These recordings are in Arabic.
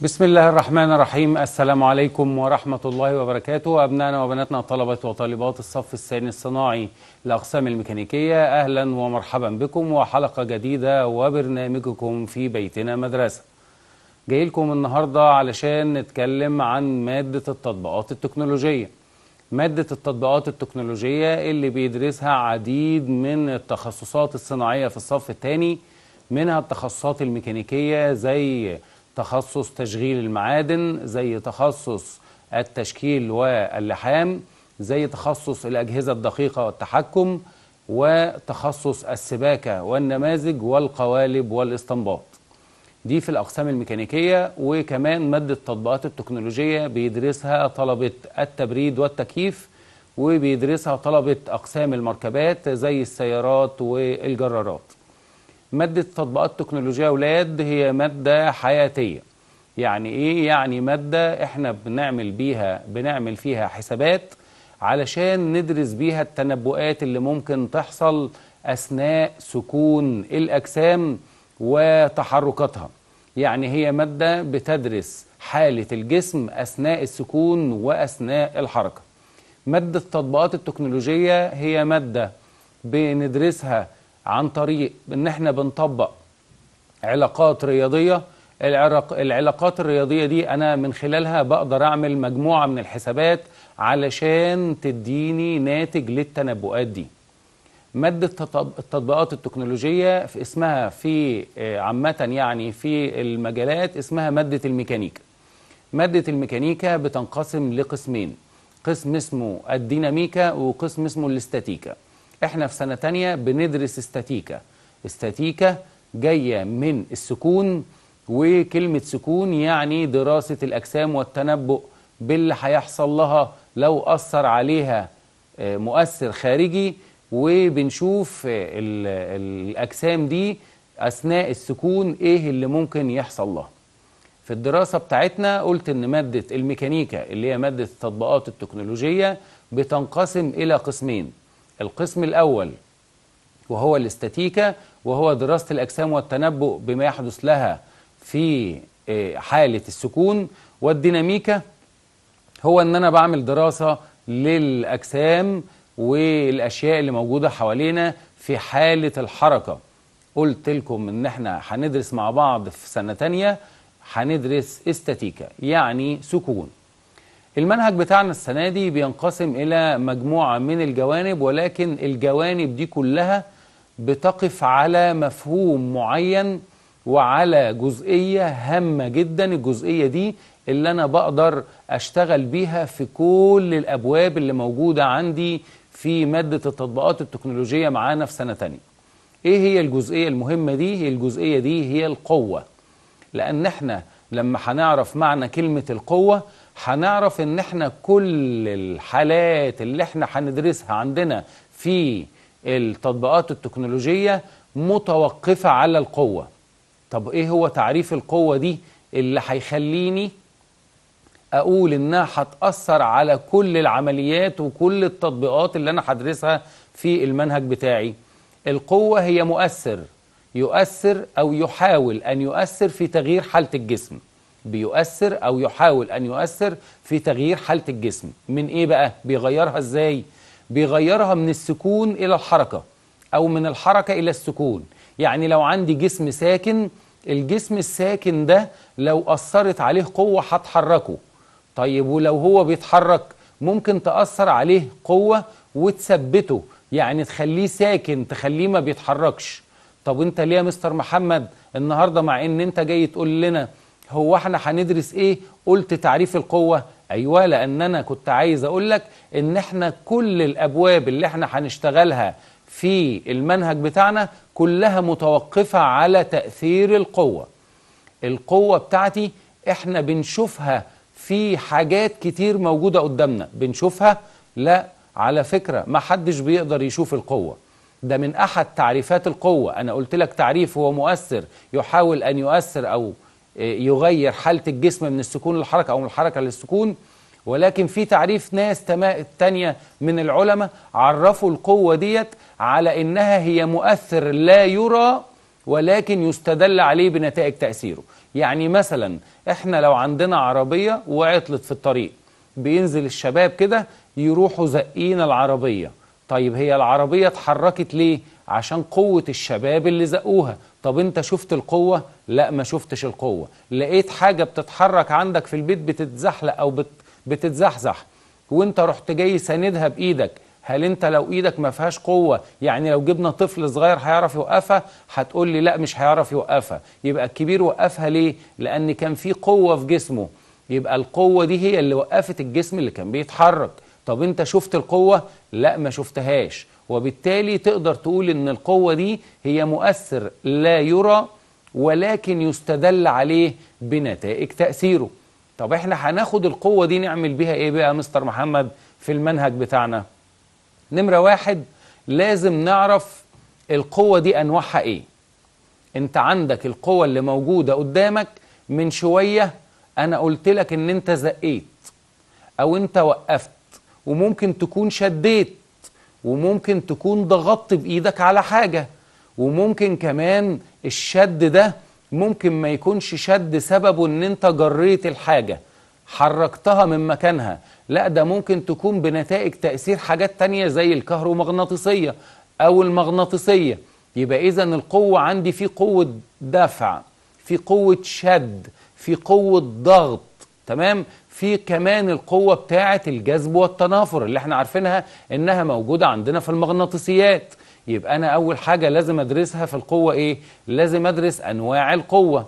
بسم الله الرحمن الرحيم السلام عليكم ورحمة الله وبركاته أبنائنا وبناتنا طلبة وطالبات الصف الثاني الصناعي لأقسام الميكانيكية أهلا ومرحبا بكم وحلقة جديدة وبرنامجكم في بيتنا مدرسة جاي لكم النهاردة علشان نتكلم عن مادة التطبيقات التكنولوجية مادة التطبيقات التكنولوجية اللي بيدرسها عديد من التخصصات الصناعية في الصف الثاني منها التخصصات الميكانيكية زي تخصص تشغيل المعادن زي تخصص التشكيل واللحام زي تخصص الأجهزة الدقيقة والتحكم وتخصص السباكة والنماذج والقوالب والاستنباط دي في الأقسام الميكانيكية وكمان مادة التطبيقات التكنولوجية بيدرسها طلبة التبريد والتكييف وبيدرسها طلبة أقسام المركبات زي السيارات والجرارات مادة تطبيقات تكنولوجيا أولاد هي مادة حياتية يعني إيه؟ يعني مادة إحنا بنعمل بيها بنعمل فيها حسابات علشان ندرس بيها التنبؤات اللي ممكن تحصل أثناء سكون الأجسام وتحركاتها يعني هي مادة بتدرس حالة الجسم أثناء السكون وأثناء الحركة مادة التطبيقات التكنولوجية هي مادة بندرسها عن طريق ان احنا بنطبق علاقات رياضيه العرق العلاقات الرياضيه دي انا من خلالها بقدر اعمل مجموعه من الحسابات علشان تديني ناتج للتنبؤات دي مادة التطبيقات التكنولوجية في اسمها في آه، عامة يعني في المجالات اسمها مادة الميكانيكا مادة الميكانيكا بتنقسم لقسمين قسم اسمه الديناميكا وقسم اسمه الاستاتيكا احنا في سنة تانية بندرس استاتيكا استاتيكا جاية من السكون وكلمة سكون يعني دراسة الأجسام والتنبؤ باللي هيحصل لها لو أثر عليها آه، مؤثر خارجي وبنشوف آه، الأجسام دي أثناء السكون إيه اللي ممكن يحصل لها في الدراسة بتاعتنا قلت إن مادة الميكانيكا اللي هي مادة التطبيقات التكنولوجية بتنقسم إلى قسمين القسم الأول وهو الاستاتيكا وهو دراسة الأجسام والتنبؤ بما يحدث لها في آه، حالة السكون والديناميكا هو أن أنا بعمل دراسة للأجسام والأشياء اللي موجودة حوالينا في حالة الحركة قلت لكم ان احنا هندرس مع بعض في سنة تانية هندرس استاتيكا يعني سكون المنهج بتاعنا السنة دي بينقسم إلى مجموعة من الجوانب ولكن الجوانب دي كلها بتقف على مفهوم معين وعلى جزئية هامة جدا الجزئية دي اللي أنا بقدر أشتغل بيها في كل الأبواب اللي موجودة عندي في مادة التطبيقات التكنولوجية معانا في سنة تانية إيه هي الجزئية المهمة دي؟ الجزئية دي هي القوة لأن إحنا لما هنعرف معنى كلمة القوة هنعرف ان احنا كل الحالات اللي احنا هندرسها عندنا في التطبيقات التكنولوجية متوقفة على القوة طب ايه هو تعريف القوة دي اللي هيخليني اقول انها هتأثر على كل العمليات وكل التطبيقات اللي انا هدرسها في المنهج بتاعي القوة هي مؤثر يؤثر او يحاول ان يؤثر في تغيير حالة الجسم بيؤثر أو يحاول أن يؤثر في تغيير حالة الجسم من إيه بقى؟ بيغيرها إزاي؟ بيغيرها من السكون إلى الحركة أو من الحركة إلى السكون يعني لو عندي جسم ساكن الجسم الساكن ده لو أثرت عليه قوة هتحركه طيب ولو هو بيتحرك ممكن تأثر عليه قوة وتثبته يعني تخليه ساكن تخليه ما بيتحركش طب انت ليه يا مستر محمد النهارده مع ان انت جاي تقول لنا هو احنا هندرس ايه قلت تعريف القوة ايوه لان انا كنت عايز اقول لك ان احنا كل الابواب اللي احنا هنشتغلها في المنهج بتاعنا كلها متوقفة على تأثير القوة القوة بتاعتي احنا بنشوفها في حاجات كتير موجودة قدامنا بنشوفها لا على فكرة ما حدش بيقدر يشوف القوة ده من أحد تعريفات القوة أنا قلت لك تعريف هو مؤثر يحاول أن يؤثر أو يغير حالة الجسم من السكون للحركة أو من الحركة للسكون ولكن في تعريف ناس تانية من العلماء عرفوا القوة ديت على إنها هي مؤثر لا يرى ولكن يستدل عليه بنتائج تأثيره يعني مثلا إحنا لو عندنا عربية وعطلت في الطريق بينزل الشباب كده يروحوا زقين العربية طيب هي العربية اتحركت ليه؟ عشان قوة الشباب اللي زقوها طب انت شفت القوة؟ لا ما شفتش القوة لقيت حاجة بتتحرك عندك في البيت بتتزحلق او بت... بتتزحزح وانت رحت جاي ساندها بايدك هل انت لو ايدك ما فيهاش قوه يعني لو جبنا طفل صغير هيعرف يوقفها هتقول لي لا مش هيعرف يوقفها يبقى الكبير وقفها ليه لان كان في قوه في جسمه يبقى القوه دي هي اللي وقفت الجسم اللي كان بيتحرك طب انت شفت القوه لا ما شفتهاش وبالتالي تقدر تقول ان القوة دي هي مؤثر لا يرى ولكن يستدل عليه بنتائج تأثيره طب احنا هناخد القوة دي نعمل بيها ايه بقى مستر محمد في المنهج بتاعنا نمرة واحد لازم نعرف القوة دي انواعها ايه انت عندك القوة اللي موجودة قدامك من شوية انا قلت لك ان انت زقيت او انت وقفت وممكن تكون شديت وممكن تكون ضغطت بايدك على حاجه وممكن كمان الشد ده ممكن ما يكونش شد سببه ان انت جريت الحاجه حركتها من مكانها لا ده ممكن تكون بنتائج تاثير حاجات تانية زي الكهرومغناطيسيه او المغناطيسيه يبقى اذا القوه عندي في قوه دفع في قوه شد في قوه ضغط تمام في كمان القوة بتاعة الجذب والتنافر اللي احنا عارفينها انها موجودة عندنا في المغناطيسيات يبقى انا اول حاجة لازم ادرسها في القوة ايه لازم ادرس انواع القوة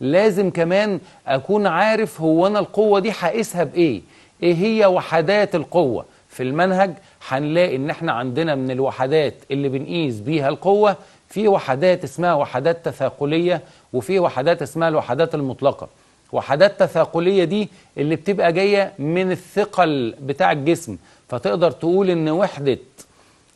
لازم كمان اكون عارف هو انا القوة دي حقيسها بايه ايه هي وحدات القوة في المنهج هنلاقي ان احنا عندنا من الوحدات اللي بنقيس بيها القوة في وحدات اسمها وحدات تثاقلية وفي وحدات اسمها الوحدات المطلقة وحدات تثاقليه دي اللي بتبقى جايه من الثقل بتاع الجسم فتقدر تقول ان وحده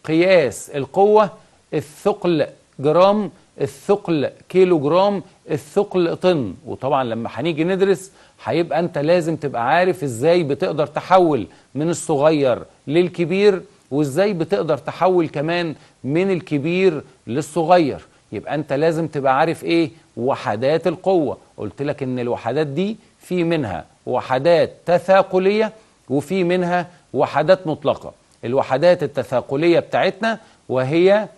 قياس القوه الثقل جرام الثقل كيلو جرام الثقل طن وطبعا لما هنيجي ندرس هيبقى انت لازم تبقى عارف ازاي بتقدر تحول من الصغير للكبير وازاي بتقدر تحول كمان من الكبير للصغير يبقى انت لازم تبقى عارف ايه وحدات القوه قلت لك ان الوحدات دي في منها وحدات تثاقلية وفي منها وحدات مطلقة الوحدات التثاقلية بتاعتنا وهي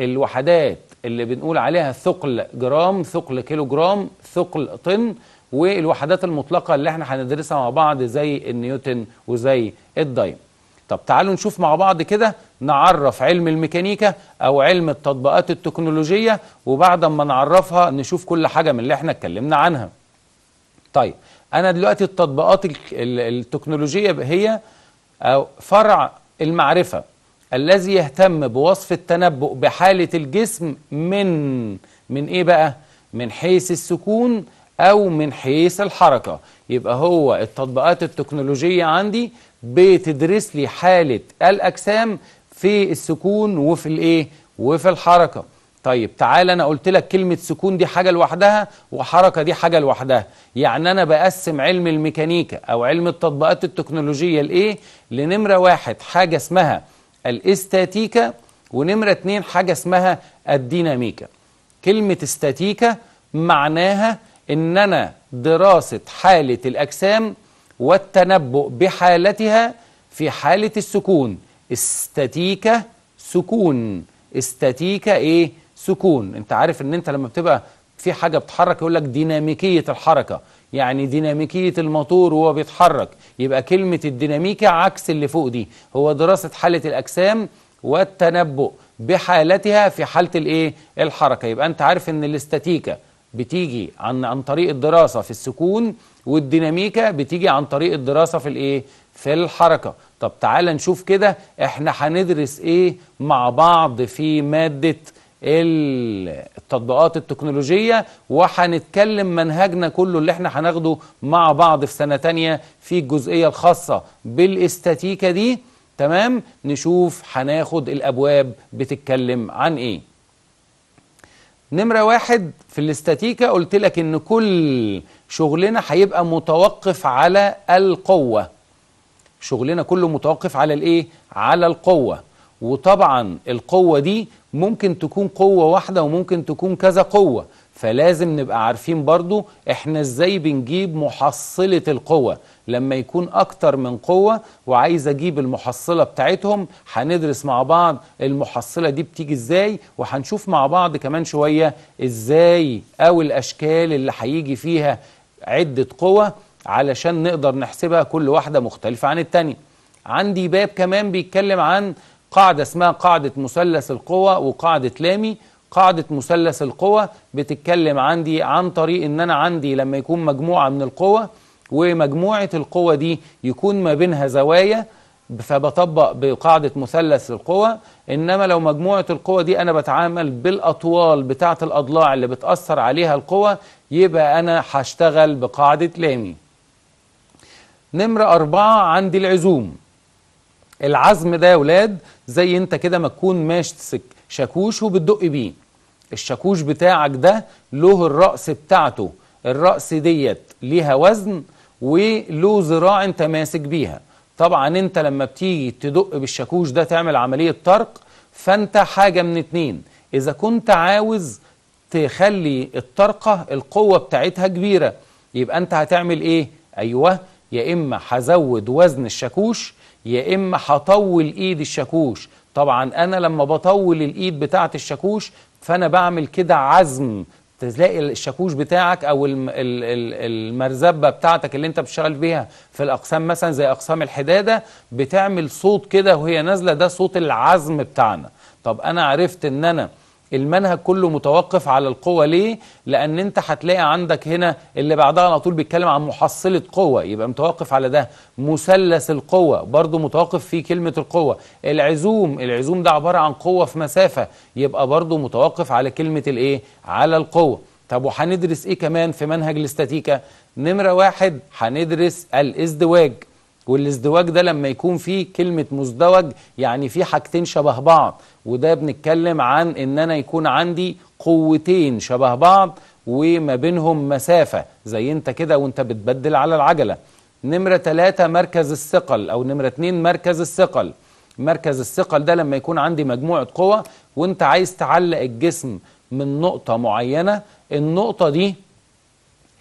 الوحدات اللي بنقول عليها ثقل جرام ثقل كيلو جرام ثقل طن والوحدات المطلقة اللي احنا هندرسها مع بعض زي النيوتن وزي الدايم طب تعالوا نشوف مع بعض كده نعرف علم الميكانيكا او علم التطبيقات التكنولوجية وبعد ما نعرفها نشوف كل حاجة من اللي احنا اتكلمنا عنها طيب انا دلوقتي التطبيقات التكنولوجية هي أو آه، فرع المعرفة الذي يهتم بوصف التنبؤ بحالة الجسم من من ايه بقى من حيث السكون او من حيث الحركة يبقى هو التطبيقات التكنولوجية عندي بتدرس لي حالة الأجسام في السكون وفي الإيه؟ وفي الحركة طيب تعال أنا قلت لك كلمة سكون دي حاجة لوحدها وحركة دي حاجة لوحدها يعني أنا بقسم علم الميكانيكا أو علم التطبيقات التكنولوجية لإيه؟ لنمرة واحد حاجة اسمها الاستاتيكا ونمرة اتنين حاجة اسمها الديناميكا كلمة استاتيكا معناها ان انا دراسة حالة الأجسام والتنبؤ بحالتها في حالة السكون استاتيكا سكون استاتيكا إيه؟ سكون أنت عارف أن أنت لما بتبقى في حاجة بتحرك يقول لك ديناميكية الحركة يعني ديناميكية الموتور وهو بيتحرك يبقى كلمة الديناميكا عكس اللي فوق دي هو دراسة حالة الأجسام والتنبؤ بحالتها في حالة الإيه؟ الحركة يبقى أنت عارف أن الاستاتيكا بتيجي عن عن طريق الدراسه في السكون والديناميكا بتيجي عن طريق الدراسه في الايه في الحركه طب تعال نشوف كده احنا هندرس ايه مع بعض في ماده التطبيقات التكنولوجية وهنتكلم منهجنا كله اللي احنا هناخده مع بعض في سنة تانية في الجزئية الخاصة بالاستاتيكا دي تمام نشوف هناخد الأبواب بتتكلم عن ايه نمرة واحد في الاستاتيكا قلت لك ان كل شغلنا هيبقى متوقف على القوة شغلنا كله متوقف على الايه؟ على القوة وطبعا القوة دي ممكن تكون قوة واحدة وممكن تكون كذا قوة فلازم نبقى عارفين برضو احنا ازاي بنجيب محصلة القوة لما يكون اكتر من قوة وعايز اجيب المحصلة بتاعتهم هندرس مع بعض المحصلة دي بتيجي ازاي وهنشوف مع بعض كمان شوية ازاي او الاشكال اللي هيجي فيها عدة قوة علشان نقدر نحسبها كل واحدة مختلفة عن التانية عندي باب كمان بيتكلم عن قاعدة اسمها قاعدة مثلث القوى وقاعدة لامي قاعدة مثلث القوى بتتكلم عندي عن طريق ان انا عندي لما يكون مجموعة من القوى ومجموعة القوى دي يكون ما بينها زوايا فبطبق بقاعدة مثلث القوى إنما لو مجموعة القوى دي أنا بتعامل بالأطوال بتاعة الأضلاع اللي بتأثر عليها القوى يبقى أنا هشتغل بقاعدة لامي نمرة أربعة عندي العزوم العزم ده يا ولاد زي انت كده ما تكون ماشي شاكوش وبتدق بيه الشاكوش بتاعك ده له الرأس بتاعته الرأس ديت ليها وزن وله ذراع انت ماسك بيها طبعا انت لما بتيجي تدق بالشاكوش ده تعمل عملية طرق فانت حاجة من اتنين اذا كنت عاوز تخلي الطرقة القوة بتاعتها كبيرة يبقى انت هتعمل ايه ايوه يا اما هزود وزن الشاكوش يا اما هطول ايد الشاكوش طبعا انا لما بطول الايد بتاعت الشاكوش فانا بعمل كده عزم تلاقي الشاكوش بتاعك او المرزبه بتاعتك اللي انت بتشتغل بيها في الاقسام مثلا زي اقسام الحداده بتعمل صوت كده وهي نازله ده صوت العزم بتاعنا طب انا عرفت ان انا المنهج كله متوقف على القوة ليه؟ لأن أنت هتلاقي عندك هنا اللي بعدها على طول بيتكلم عن محصلة قوة يبقى متوقف على ده مثلث القوة برضه متوقف في كلمة القوة العزوم العزوم ده عبارة عن قوة في مسافة يبقى برضه متوقف على كلمة الإيه؟ على القوة طب وهندرس إيه كمان في منهج الاستاتيكا؟ نمرة واحد هندرس الازدواج والازدواج ده لما يكون فيه كلمة مزدوج يعني فيه حاجتين شبه بعض وده بنتكلم عن ان انا يكون عندي قوتين شبه بعض وما بينهم مسافة زي انت كده وانت بتبدل على العجلة نمرة ثلاثة مركز الثقل او نمرة اثنين مركز الثقل مركز الثقل ده لما يكون عندي مجموعة قوة وانت عايز تعلق الجسم من نقطة معينة النقطة دي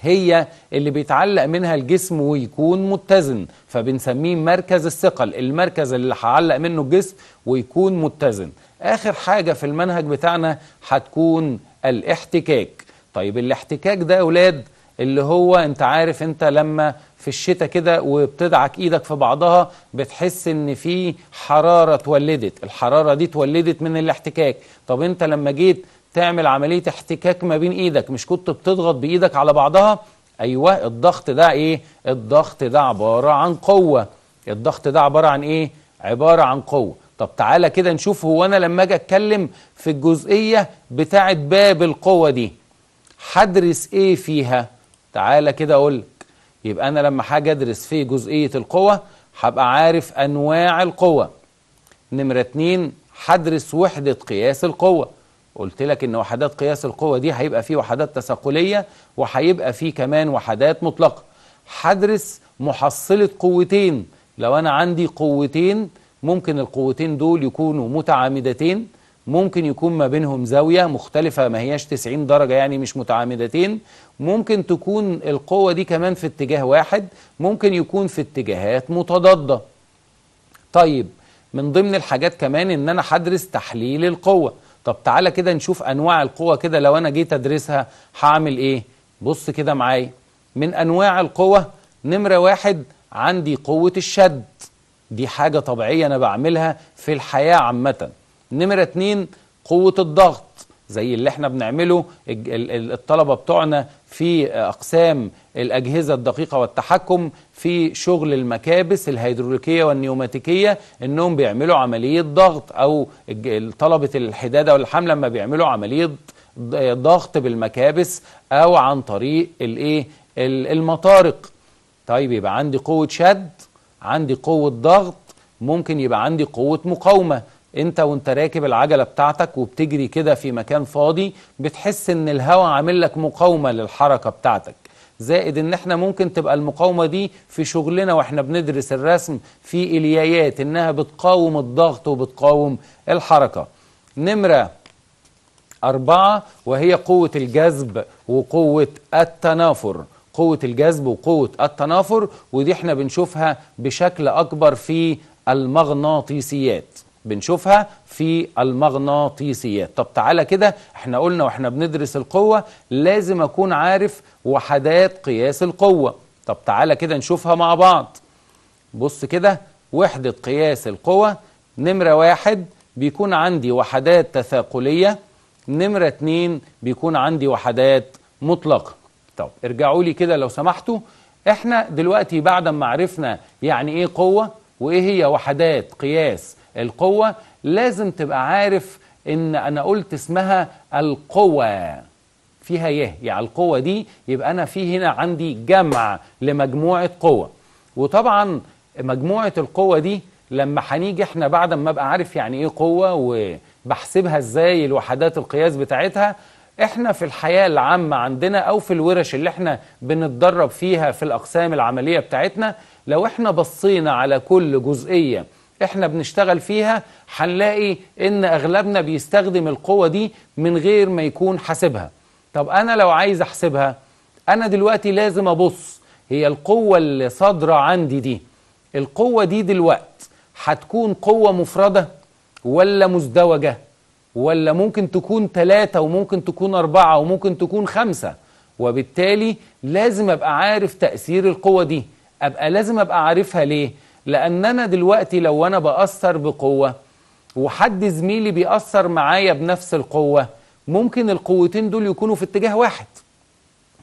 هي اللي بيتعلق منها الجسم ويكون متزن فبنسميه مركز الثقل المركز اللي هعلق منه الجسم ويكون متزن آخر حاجة في المنهج بتاعنا هتكون الاحتكاك طيب الاحتكاك ده يا أولاد اللي هو انت عارف انت لما في الشتاء كده وبتدعك ايدك في بعضها بتحس ان في حرارة اتولدت الحرارة دي اتولدت من الاحتكاك طب انت لما جيت تعمل عملية احتكاك ما بين ايدك مش كنت بتضغط بايدك على بعضها ايوه الضغط ده ايه الضغط ده عبارة عن قوة الضغط ده عبارة عن ايه عبارة عن قوة طب تعالى كده نشوف هو انا لما اجي اتكلم في الجزئية بتاعة باب القوة دي هدرس ايه فيها تعالى كده اقول يبقى انا لما حاجة ادرس في جزئية القوة هبقى عارف انواع القوة نمرة اتنين هدرس وحدة قياس القوة قلت لك ان وحدات قياس القوه دي هيبقى فيه وحدات تساقليه وهيبقى فيه كمان وحدات مطلقه هدرس محصله قوتين لو انا عندي قوتين ممكن القوتين دول يكونوا متعامدتين ممكن يكون ما بينهم زاوية مختلفة ما هياش 90 درجة يعني مش متعامدتين ممكن تكون القوة دي كمان في اتجاه واحد ممكن يكون في اتجاهات متضادة طيب من ضمن الحاجات كمان ان انا هدرس تحليل القوة طب تعالى كده نشوف انواع القوة كده لو انا جيت ادرسها هعمل ايه بص كده معايا من انواع القوة نمرة واحد عندي قوة الشد دي حاجة طبيعية انا بعملها في الحياة عامة نمرة اتنين قوة الضغط زي اللي احنا بنعمله الطلبة بتوعنا في أقسام الأجهزة الدقيقة والتحكم في شغل المكابس الهيدروليكية والنيوماتيكية إنهم بيعملوا عملية ضغط أو طلبة الحدادة والحملة لما بيعملوا عملية ضغط بالمكابس أو عن طريق الإيه المطارق طيب يبقى عندي قوة شد عندي قوة ضغط ممكن يبقى عندي قوة مقاومة انت وانت راكب العجلة بتاعتك وبتجري كده في مكان فاضي بتحس ان الهواء عامل لك مقاومة للحركة بتاعتك زائد ان احنا ممكن تبقى المقاومة دي في شغلنا واحنا بندرس الرسم في اليايات انها بتقاوم الضغط وبتقاوم الحركة نمرة أربعة وهي قوة الجذب وقوة التنافر قوة الجذب وقوة التنافر ودي احنا بنشوفها بشكل أكبر في المغناطيسيات بنشوفها في المغناطيسيات طب تعالى كده احنا قلنا واحنا بندرس القوة لازم اكون عارف وحدات قياس القوة طب تعالى كده نشوفها مع بعض بص كده وحدة قياس القوة نمرة واحد بيكون عندي وحدات تثاقلية نمرة اتنين بيكون عندي وحدات مطلقة طب ارجعوا لي كده لو سمحتوا احنا دلوقتي بعد ما عرفنا يعني ايه قوة وايه هي وحدات قياس القوة لازم تبقى عارف ان انا قلت اسمها القوة فيها يه يعني القوة دي يبقى انا في هنا عندي جمع لمجموعة قوة وطبعا مجموعة القوة دي لما هنيجي احنا بعد ما ابقى عارف يعني ايه قوة وبحسبها ازاي الوحدات القياس بتاعتها احنا في الحياة العامة عندنا او في الورش اللي احنا بنتدرب فيها في الاقسام العملية بتاعتنا لو احنا بصينا على كل جزئية احنا بنشتغل فيها هنلاقي ان اغلبنا بيستخدم القوة دي من غير ما يكون حاسبها طب انا لو عايز احسبها انا دلوقتي لازم ابص هي القوة اللي صادرة عندي دي القوة دي دلوقتي هتكون قوة مفردة ولا مزدوجة ولا ممكن تكون ثلاثة وممكن تكون أربعة وممكن تكون خمسة وبالتالي لازم أبقى عارف تأثير القوة دي أبقى لازم أبقى عارفها ليه لان انا دلوقتي لو أنا بأثر بقوة وحد زميلي بيأثر معايا بنفس القوة ممكن القوتين دول يكونوا في اتجاه واحد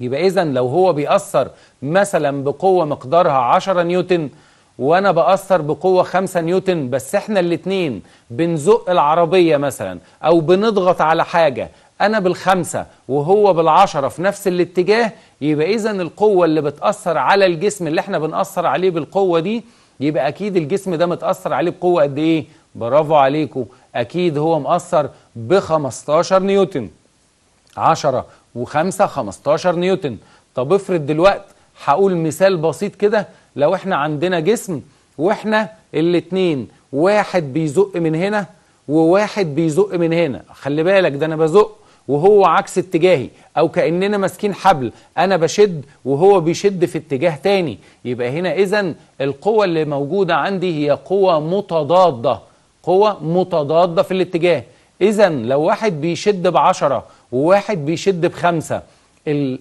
يبقى إذا لو هو بيأثر مثلا بقوة مقدارها 10 نيوتن وانا باثر بقوه 5 نيوتن بس احنا الاثنين بنزق العربيه مثلا او بنضغط على حاجه انا بالخمسه وهو بالعشره في نفس الاتجاه يبقى اذا القوه اللي بتاثر على الجسم اللي احنا بنأثر عليه بالقوه دي يبقى اكيد الجسم ده متاثر عليه بقوه قد ايه برافو عليكم اكيد هو مأثر ب 15 نيوتن 10 و5 15 نيوتن طب افرض دلوقتي هقول مثال بسيط كده لو احنا عندنا جسم واحنا الاثنين واحد بيزق من هنا وواحد بيزق من هنا خلي بالك ده انا بزق وهو عكس اتجاهي او كاننا ماسكين حبل انا بشد وهو بيشد في اتجاه تاني يبقى هنا اذا القوه اللي موجوده عندي هي قوه متضاده قوه متضاده في الاتجاه اذا لو واحد بيشد بعشرة وواحد بيشد بخمسة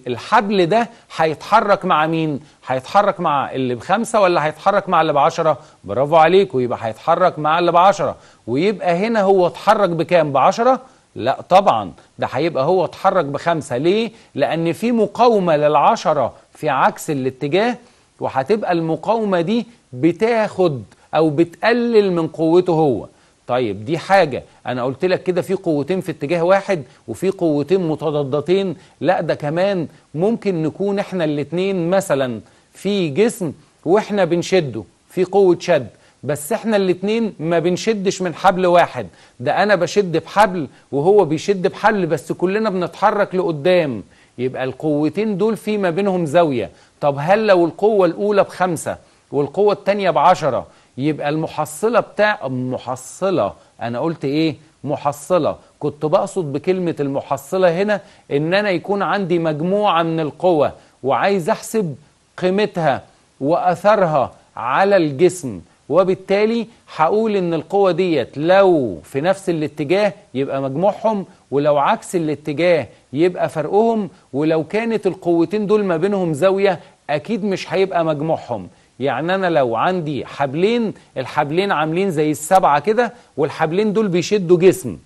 الحبل ده هيتحرك مع مين هيتحرك مع اللي بخمسة ولا هيتحرك مع اللي بعشرة برافو عليك يبقى هيتحرك مع اللي بعشرة ويبقى هنا هو اتحرك بكام بعشرة لا طبعا ده هيبقى هو اتحرك بخمسة ليه؟ لأن في مقاومة للعشرة في عكس الاتجاه وهتبقى المقاومة دي بتاخد أو بتقلل من قوته هو طيب دي حاجة أنا قلت لك كده في قوتين في اتجاه واحد وفي قوتين متضادتين لا ده كمان ممكن نكون احنا الاتنين مثلا في جسم واحنا بنشده في قوة شد بس احنا الاتنين ما بنشدش من حبل واحد ده انا بشد بحبل وهو بيشد بحبل بس كلنا بنتحرك لقدام يبقى القوتين دول في ما بينهم زاوية طب هل لو القوة الأولى بخمسة والقوة التانية بعشرة يبقى المحصلة بتاع محصلة أنا قلت إيه محصلة كنت بقصد بكلمة المحصلة هنا إن أنا يكون عندي مجموعة من القوة وعايز أحسب قيمتها وأثرها على الجسم وبالتالي هقول ان القوة ديت لو في نفس الاتجاه يبقى مجموعهم ولو عكس الاتجاه يبقى فرقهم ولو كانت القوتين دول ما بينهم زاوية اكيد مش هيبقى مجموعهم يعني انا لو عندي حبلين الحبلين عاملين زي السبعة كده والحبلين دول بيشدوا جسم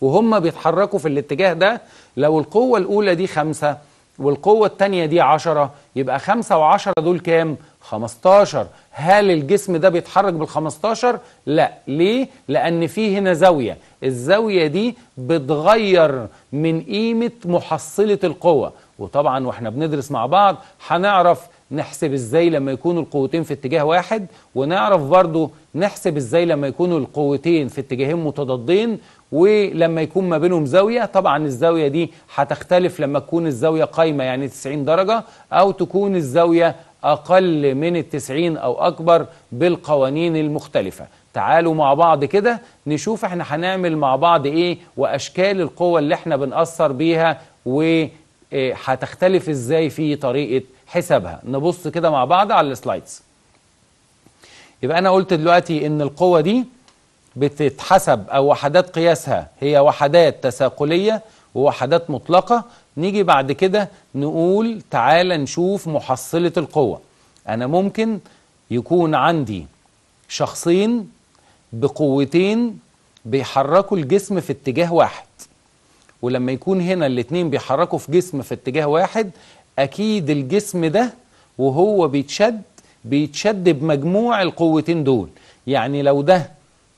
وهم بيتحركوا في الاتجاه ده لو القوة الاولى دي خمسة والقوة التانية دي عشرة يبقى خمسة وعشرة دول كام؟ خمستاشر هل الجسم ده بيتحرك بال15 لا ليه لان في هنا زاويه الزاويه دي بتغير من قيمه محصله القوه وطبعا واحنا بندرس مع بعض هنعرف نحسب ازاي لما يكونوا القوتين في اتجاه واحد ونعرف برضو نحسب ازاي لما يكونوا القوتين في اتجاهين متضادين ولما يكون ما بينهم زاوية طبعا الزاوية دي هتختلف لما تكون الزاوية قايمة يعني 90 درجة أو تكون الزاوية أقل من التسعين أو أكبر بالقوانين المختلفة تعالوا مع بعض كده نشوف احنا هنعمل مع بعض ايه واشكال القوة اللي احنا بنأثر بيها وهتختلف آه، ازاي في طريقة حسابها نبص كده مع بعض على السلايدز يبقى انا قلت دلوقتي ان القوة دي بتتحسب او وحدات قياسها هي وحدات تساقلية ووحدات مطلقة نيجي بعد كده نقول تعالى نشوف محصلة القوة أنا ممكن يكون عندي شخصين بقوتين بيحركوا الجسم في اتجاه واحد ولما يكون هنا الاتنين بيحركوا في جسم في اتجاه واحد أكيد الجسم ده وهو بيتشد بيتشد بمجموع القوتين دول يعني لو ده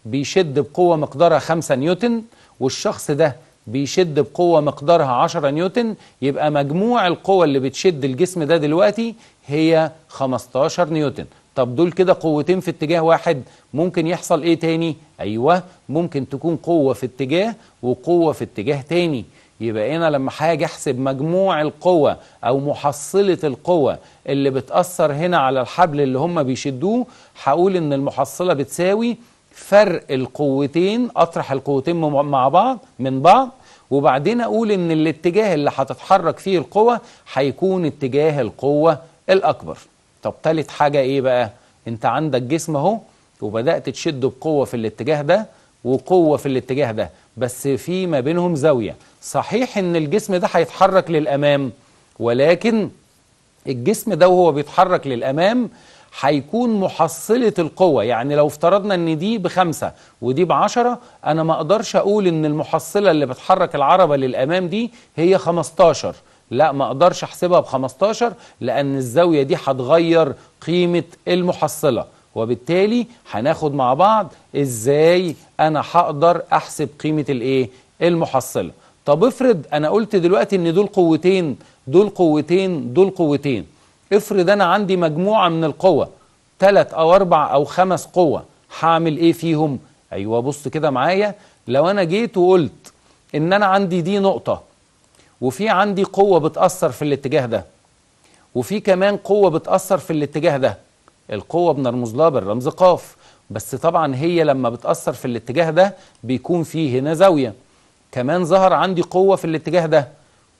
بيشد بقوة مقدارها 5 نيوتن والشخص ده بيشد بقوة مقدارها 10 نيوتن يبقى مجموع القوة اللي بتشد الجسم ده دلوقتي هي 15 نيوتن طب دول كده قوتين في اتجاه واحد ممكن يحصل ايه تاني ايوه ممكن تكون قوة في اتجاه وقوة في اتجاه تاني يبقى انا لما هاجي احسب مجموع القوة او محصلة القوة اللي بتأثر هنا على الحبل اللي هم بيشدوه هقول ان المحصلة بتساوي فرق القوتين اطرح القوتين مع بعض من بعض وبعدين اقول ان الاتجاه اللي هتتحرك فيه القوة هيكون اتجاه القوة الاكبر طب تالت حاجة ايه بقى انت عندك جسم اهو وبدأت تشده بقوة في الاتجاه ده وقوة في الاتجاه ده بس في ما بينهم زاوية صحيح ان الجسم ده هيتحرك للامام ولكن الجسم ده وهو بيتحرك للامام هيكون محصلة القوة يعني لو افترضنا ان دي بخمسة ودي بعشرة انا ما اقدرش اقول ان المحصلة اللي بتحرك العربة للامام دي هي 15 لا ما اقدرش احسبها بخمستاشر 15 لان الزاوية دي هتغير قيمة المحصلة وبالتالي هناخد مع بعض ازاي انا هقدر احسب قيمة الايه المحصلة طب افرض انا قلت دلوقتي ان دول قوتين دول قوتين دول قوتين افرض انا عندي مجموعه من القوى تلات او اربع او خمس قوى هعمل ايه فيهم ايوه بص كده معايا لو انا جيت وقلت ان انا عندي دي نقطه وفي عندي قوه بتاثر في الاتجاه ده وفي كمان قوه بتاثر في الاتجاه ده القوه بنرمز لها بالرمز قاف بس طبعا هي لما بتاثر في الاتجاه ده بيكون فيه هنا زاويه كمان ظهر عندي قوه في الاتجاه ده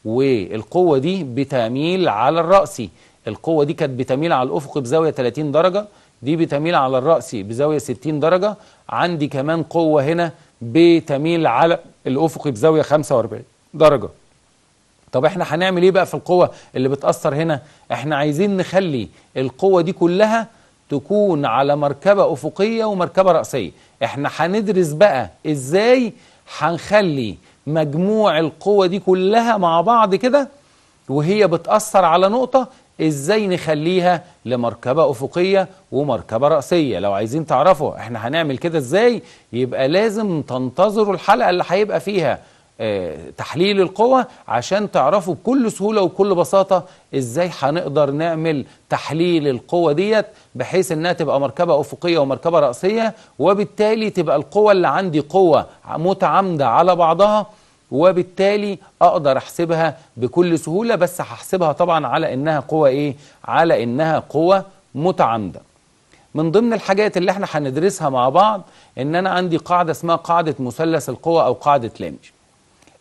والقوه دي بتميل على الراسي القوة دي كانت بتميل على الأفق بزاوية 30 درجة دي بتميل على الرأسي بزاوية 60 درجة عندي كمان قوة هنا بتميل على الأفق بزاوية 45 درجة طب احنا هنعمل ايه بقى في القوة اللي بتأثر هنا احنا عايزين نخلي القوة دي كلها تكون على مركبة أفقية ومركبة رأسية احنا هندرس بقى ازاي هنخلي مجموع القوة دي كلها مع بعض كده وهي بتأثر على نقطة ازاي نخليها لمركبة افقية ومركبة رأسية لو عايزين تعرفوا احنا هنعمل كده ازاي يبقى لازم تنتظروا الحلقة اللي هيبقى فيها آه، تحليل القوة عشان تعرفوا بكل سهولة وبكل بساطة ازاي هنقدر نعمل تحليل القوة ديت بحيث انها تبقى مركبة افقية ومركبة رأسية وبالتالي تبقى القوة اللي عندي قوة متعامدة على بعضها وبالتالي اقدر احسبها بكل سهوله بس هحسبها طبعا على انها قوه ايه على انها قوه متعامده من ضمن الحاجات اللي احنا هندرسها مع بعض ان انا عندي قاعده اسمها قاعده مثلث القوى او قاعده لامش.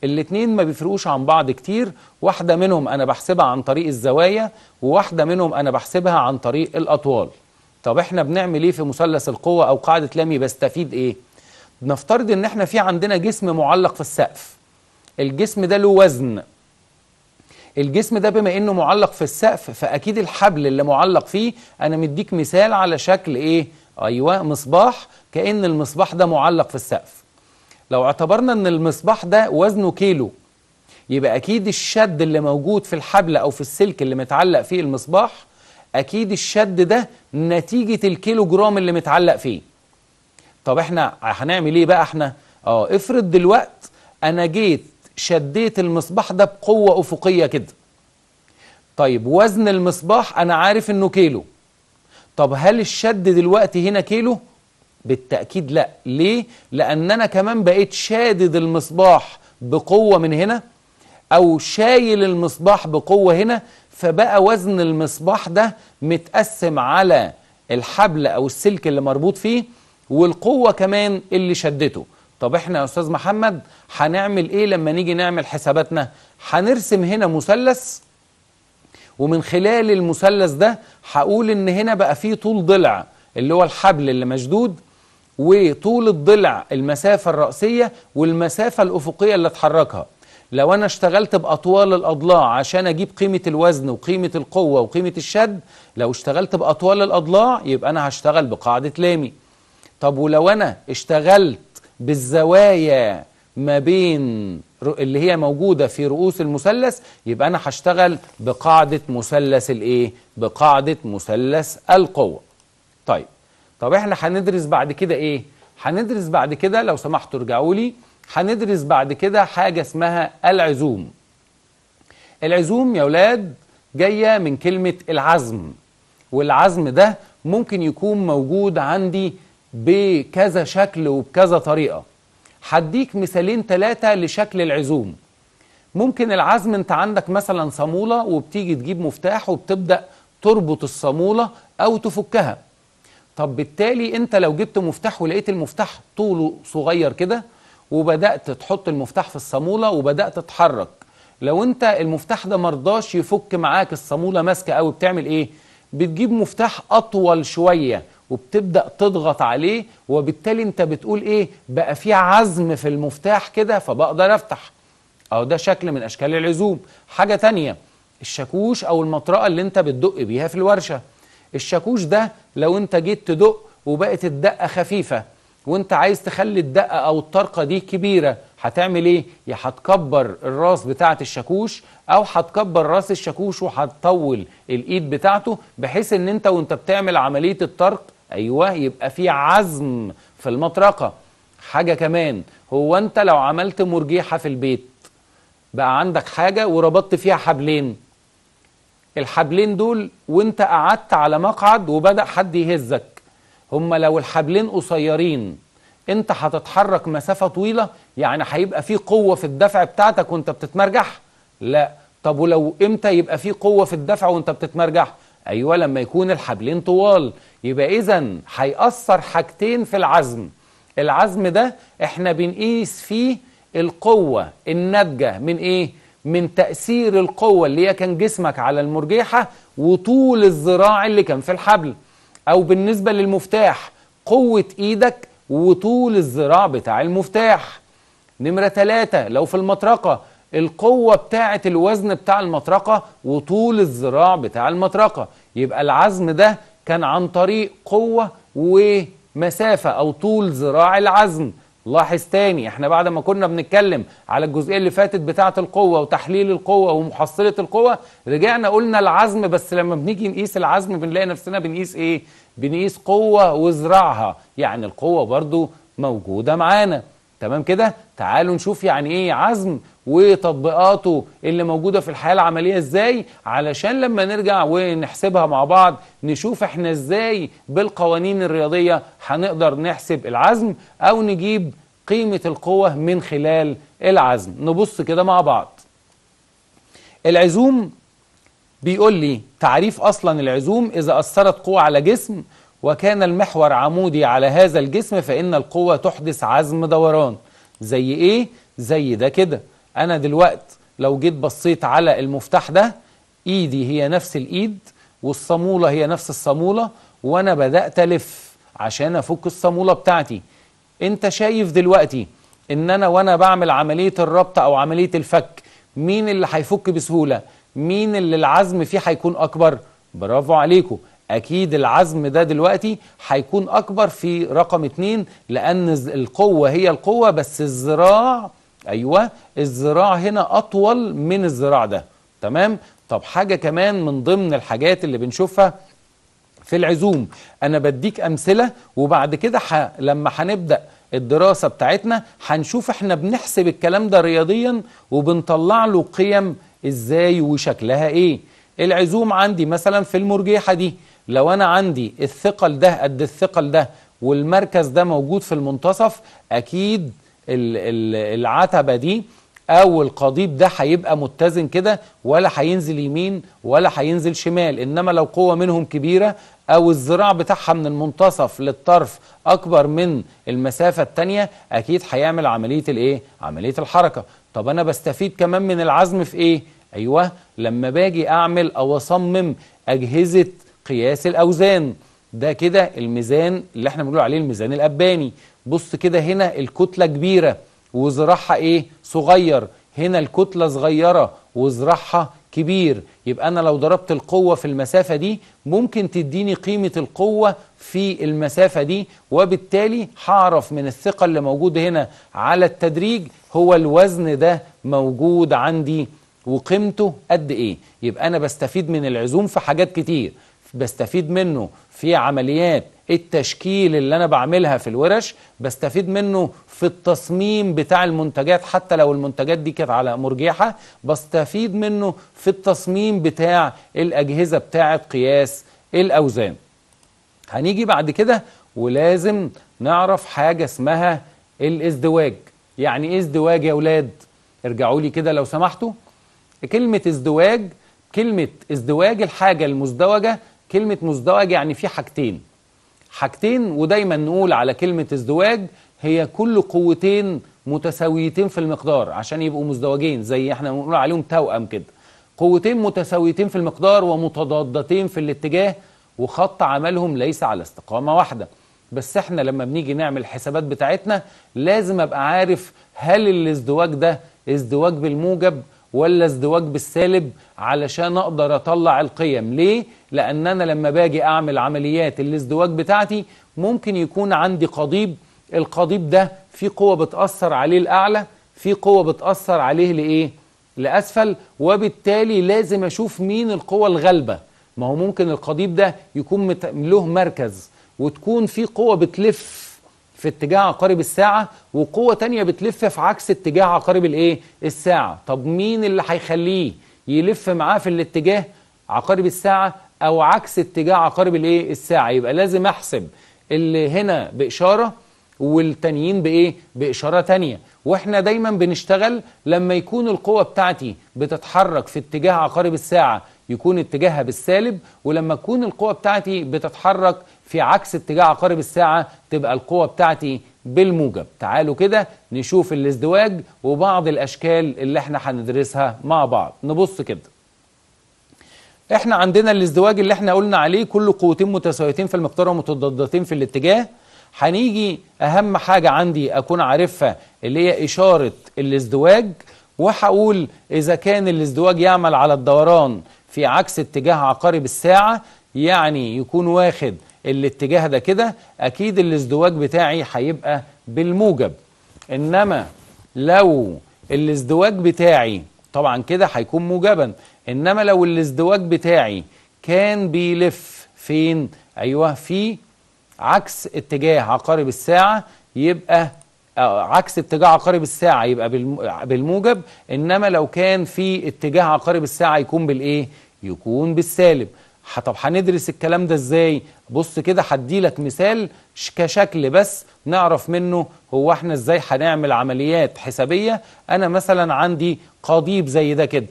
الاثنين ما بيفرقوش عن بعض كتير واحده منهم انا بحسبها عن طريق الزوايا وواحده منهم انا بحسبها عن طريق الاطوال طب احنا بنعمل ايه في مثلث القوه او قاعده لامي بستفيد ايه نفترض ان احنا في عندنا جسم معلق في السقف الجسم ده له وزن الجسم ده بما انه معلق في السقف فاكيد الحبل اللي معلق فيه انا مديك مثال على شكل ايه ايوه مصباح كان المصباح ده معلق في السقف لو اعتبرنا ان المصباح ده وزنه كيلو يبقى اكيد الشد اللي موجود في الحبل او في السلك اللي متعلق فيه المصباح اكيد الشد ده نتيجه الكيلو جرام اللي متعلق فيه طب احنا هنعمل ايه بقى احنا اه افرض دلوقت انا جيت شديت المصباح ده بقوة أفقية كده طيب وزن المصباح أنا عارف أنه كيلو طب هل الشد دلوقتي هنا كيلو؟ بالتأكيد لا ليه؟ لأن أنا كمان بقيت شادد المصباح بقوة من هنا أو شايل المصباح بقوة هنا فبقى وزن المصباح ده متقسم على الحبل أو السلك اللي مربوط فيه والقوة كمان اللي شدته طب احنا يا استاذ محمد هنعمل ايه لما نيجي نعمل حساباتنا هنرسم هنا مثلث ومن خلال المثلث ده هقول ان هنا بقى فيه طول ضلع اللي هو الحبل اللي مشدود وطول الضلع المسافة الرأسية والمسافة الأفقية اللي اتحركها لو أنا اشتغلت بأطوال الأضلاع عشان أجيب قيمة الوزن وقيمة القوة وقيمة الشد لو اشتغلت بأطوال الأضلاع يبقى أنا هشتغل بقاعدة لامي طب ولو أنا اشتغلت بالزوايا ما بين اللي هي موجودة في رؤوس المثلث يبقى أنا هشتغل بقاعدة مثلث الإيه؟ بقاعدة مثلث القوة طيب طب إحنا هندرس بعد كده إيه؟ هندرس بعد كده لو سمحتوا ارجعوا لي هندرس بعد كده حاجة اسمها العزوم العزوم يا ولاد جاية من كلمة العزم والعزم ده ممكن يكون موجود عندي بكذا شكل وبكذا طريقة هديك مثالين ثلاثة لشكل العزوم ممكن العزم انت عندك مثلا صامولة وبتيجي تجيب مفتاح وبتبدأ تربط الصامولة أو تفكها طب بالتالي انت لو جبت مفتاح ولقيت المفتاح طوله صغير كده وبدأت تحط المفتاح في الصامولة وبدأت تتحرك لو انت المفتاح ده مرضاش يفك معاك الصامولة ماسكة قوي بتعمل ايه؟ بتجيب مفتاح أطول شوية وبتبدأ تضغط عليه وبالتالي انت بتقول ايه بقى في عزم في المفتاح كده فبقدر افتح او ده شكل من اشكال العزوم حاجة تانية الشاكوش او المطرقة اللي انت بتدق بيها في الورشة الشاكوش ده لو انت جيت تدق وبقت الدقة خفيفة وانت عايز تخلي الدقة او الطرقة دي كبيرة هتعمل ايه يا هتكبر الراس بتاعة الشاكوش او هتكبر راس الشاكوش وهتطول الايد بتاعته بحيث ان انت وانت بتعمل عملية الطرق ايوه يبقى في عزم في المطرقه حاجه كمان هو انت لو عملت مرجيحه في البيت بقى عندك حاجه وربطت فيها حبلين الحبلين دول وانت قعدت على مقعد وبدا حد يهزك هما لو الحبلين قصيرين انت هتتحرك مسافه طويله يعني هيبقى في قوه في الدفع بتاعتك وانت بتتمرجح لا طب ولو امتى يبقى في قوه في الدفع وانت بتتمرجح أيوة لما يكون الحبلين طوال يبقى إذا هيأثر حاجتين في العزم العزم ده احنا بنقيس فيه القوة الناتجة من إيه؟ من تأثير القوة اللي هي كان جسمك على المرجحة وطول الذراع اللي كان في الحبل أو بالنسبة للمفتاح قوة إيدك وطول الذراع بتاع المفتاح نمرة ثلاثة لو في المطرقة القوة بتاعة الوزن بتاع المطرقة وطول الذراع بتاع المطرقة يبقى العزم ده كان عن طريق قوة ومسافة أو طول ذراع العزم لاحظ تاني احنا بعد ما كنا بنتكلم على الجزئيه اللي فاتت بتاعه القوه وتحليل القوه ومحصله القوه رجعنا قلنا العزم بس لما بنيجي نقيس العزم بنلاقي نفسنا بنقيس ايه بنقيس قوه وذراعها يعني القوه برضو موجوده معانا تمام كده تعالوا نشوف يعني ايه عزم وتطبيقاته اللي موجودة في الحياة العملية ازاي علشان لما نرجع ونحسبها مع بعض نشوف احنا ازاي بالقوانين الرياضية هنقدر نحسب العزم او نجيب قيمة القوة من خلال العزم نبص كده مع بعض العزوم بيقول لي تعريف أصلا العزوم إذا أثرت قوة على جسم وكان المحور عمودي على هذا الجسم فإن القوة تحدث عزم دوران زي إيه؟ زي ده كده أنا دلوقت لو جيت بصيت على المفتاح ده إيدي هي نفس الإيد والصامولة هي نفس الصامولة وأنا بدأت ألف عشان أفك الصامولة بتاعتي أنت شايف دلوقتي إن أنا وأنا بعمل عملية الربط أو عملية الفك مين اللي هيفك بسهولة مين اللي العزم فيه هيكون أكبر برافو عليكم أكيد العزم ده دلوقتي هيكون أكبر في رقم اتنين لأن القوة هي القوة بس الذراع ايوه الذراع هنا اطول من الذراع ده تمام طب حاجه كمان من ضمن الحاجات اللي بنشوفها في العزوم انا بديك امثله وبعد كده ح... لما هنبدا الدراسه بتاعتنا هنشوف احنا بنحسب الكلام ده رياضيا وبنطلع له قيم ازاي وشكلها ايه العزوم عندي مثلا في المرجيحه دي لو انا عندي الثقل ده قد الثقل ده والمركز ده موجود في المنتصف اكيد العتبه دي او القضيب ده هيبقى متزن كده ولا هينزل يمين ولا هينزل شمال انما لو قوه منهم كبيره او الذراع بتاعها من المنتصف للطرف اكبر من المسافه الثانيه اكيد هيعمل عمليه الايه عمليه الحركه طب انا بستفيد كمان من العزم في ايه ايوه لما باجي اعمل او اصمم اجهزه قياس الاوزان ده كده الميزان اللي احنا بنقول عليه الميزان الأباني بص كده هنا الكتلة كبيرة وذراعها ايه صغير هنا الكتلة صغيرة وذراعها كبير يبقى أنا لو ضربت القوة في المسافة دي ممكن تديني قيمة القوة في المسافة دي وبالتالي هعرف من الثقة اللي موجودة هنا على التدريج هو الوزن ده موجود عندي وقيمته قد ايه يبقى أنا بستفيد من العزوم في حاجات كتير بستفيد منه في عمليات التشكيل اللي أنا بعملها في الورش بستفيد منه في التصميم بتاع المنتجات حتى لو المنتجات دي كانت على مرجحة بستفيد منه في التصميم بتاع الأجهزة بتاعة قياس الأوزان هنيجي بعد كده ولازم نعرف حاجة اسمها الازدواج يعني ايه ازدواج يا ولاد ارجعوا لي كده لو سمحتوا كلمة ازدواج كلمة ازدواج الحاجة المزدوجة كلمة مزدوج يعني في حاجتين حاجتين ودايما نقول على كلمة ازدواج هي كل قوتين متساويتين في المقدار عشان يبقوا مزدوجين زي احنا بنقول عليهم توأم كده قوتين متساويتين في المقدار ومتضادتين في الاتجاه وخط عملهم ليس على استقامة واحدة بس احنا لما بنيجي نعمل الحسابات بتاعتنا لازم ابقى عارف هل الازدواج ده ازدواج بالموجب ولا ازدواج بالسالب علشان اقدر اطلع القيم ليه لان انا لما باجي اعمل عمليات الازدواج بتاعتي ممكن يكون عندي قضيب القضيب ده في قوه بتاثر عليه الاعلى في قوه بتاثر عليه لايه لاسفل وبالتالي لازم اشوف مين القوه الغالبه ما هو ممكن القضيب ده يكون له مركز وتكون في قوه بتلف في اتجاه عقارب الساعة وقوة تانية بتلف في عكس اتجاه عقارب الايه الساعة طب مين اللي هيخليه يلف معاه في الاتجاه عقارب الساعة او عكس اتجاه عقارب الايه الساعة يبقى لازم احسب اللي هنا بإشارة والتانيين بايه بإشارة تانية واحنا دايما بنشتغل لما يكون القوة بتاعتي بتتحرك في اتجاه عقارب الساعة يكون اتجاهها بالسالب ولما تكون القوة بتاعتي بتتحرك في عكس اتجاه عقارب الساعة تبقى القوة بتاعتي بالموجب تعالوا كده نشوف الازدواج وبعض الأشكال اللي احنا هندرسها مع بعض نبص كده احنا عندنا الازدواج اللي احنا قلنا عليه كل قوتين متساويتين في المقدار ومتضادتين في الاتجاه هنيجي اهم حاجة عندي اكون عارفها اللي هي اشارة الازدواج وهقول اذا كان الازدواج يعمل على الدوران في عكس اتجاه عقارب الساعة يعني يكون واخد الاتجاه ده كده اكيد الازدواج بتاعي هيبقى بالموجب انما لو الازدواج بتاعي طبعا كده هيكون موجبا انما لو الازدواج بتاعي كان بيلف فين ايوه في عكس اتجاه عقارب الساعه يبقى آه، عكس اتجاه عقارب الساعه يبقى بالموجب انما لو كان في اتجاه عقارب الساعه يكون بالايه يكون بالسالب طب هندرس الكلام ده ازاي بص كده هديلك مثال كشكل بس نعرف منه هو احنا ازاي هنعمل عمليات حسابيه انا مثلا عندي قضيب زي ده كده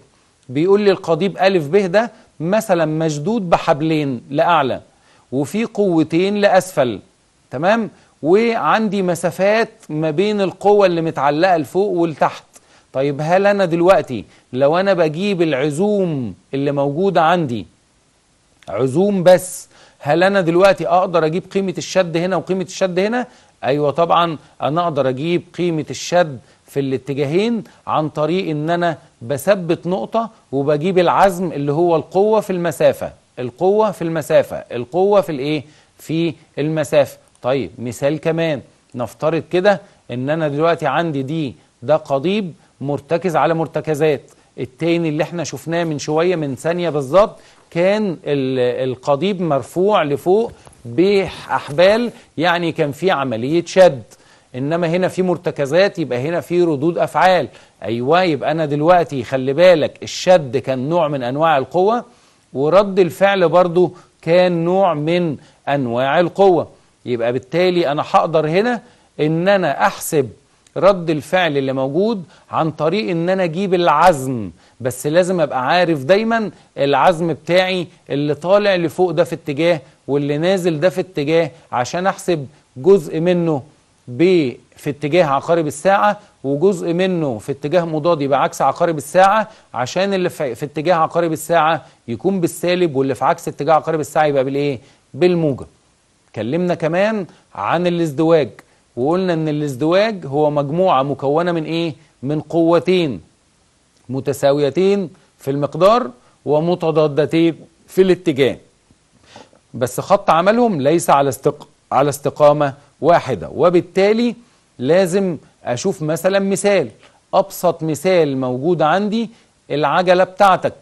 بيقول لي القضيب الف ب ده مثلا مشدود بحبلين لاعلى وفي قوتين لاسفل تمام وعندي مسافات ما بين القوة اللي متعلقة لفوق ولتحت طيب هل أنا دلوقتي لو أنا بجيب العزوم اللي موجودة عندي عزوم بس هل انا دلوقتي اقدر اجيب قيمه الشد هنا وقيمه الشد هنا ايوه طبعا انا اقدر اجيب قيمه الشد في الاتجاهين عن طريق ان انا بثبت نقطه وبجيب العزم اللي هو القوه في المسافه القوه في المسافه القوه في الايه في المسافه طيب مثال كمان نفترض كده ان انا دلوقتي عندي دي ده قضيب مرتكز على مرتكزات التاني اللي احنا شفناه من شويه من ثانيه بالظبط كان القضيب مرفوع لفوق بأحبال يعني كان في عملية شد إنما هنا في مرتكزات يبقى هنا في ردود أفعال أيوة يبقى أنا دلوقتي خلي بالك الشد كان نوع من أنواع القوة ورد الفعل برضو كان نوع من أنواع القوة يبقى بالتالي أنا هقدر هنا إن أنا أحسب رد الفعل اللي موجود عن طريق ان انا اجيب العزم بس لازم ابقى عارف دايما العزم بتاعي اللي طالع لفوق ده في اتجاه واللي نازل ده في اتجاه عشان احسب جزء منه ب في اتجاه عقارب الساعة وجزء منه في اتجاه مضاد يبقى عكس عقارب الساعة عشان اللي في اتجاه عقارب الساعة يكون بالسالب واللي في عكس اتجاه عقارب الساعة يبقى بالايه؟ بالموجب. اتكلمنا كمان عن الازدواج وقلنا ان الازدواج هو مجموعة مكونة من ايه من قوتين متساويتين في المقدار ومتضادتين في الاتجاه بس خط عملهم ليس على استق... على استقامة واحدة وبالتالي لازم أشوف مثلا مثال أبسط مثال موجود عندي العجلة بتاعتك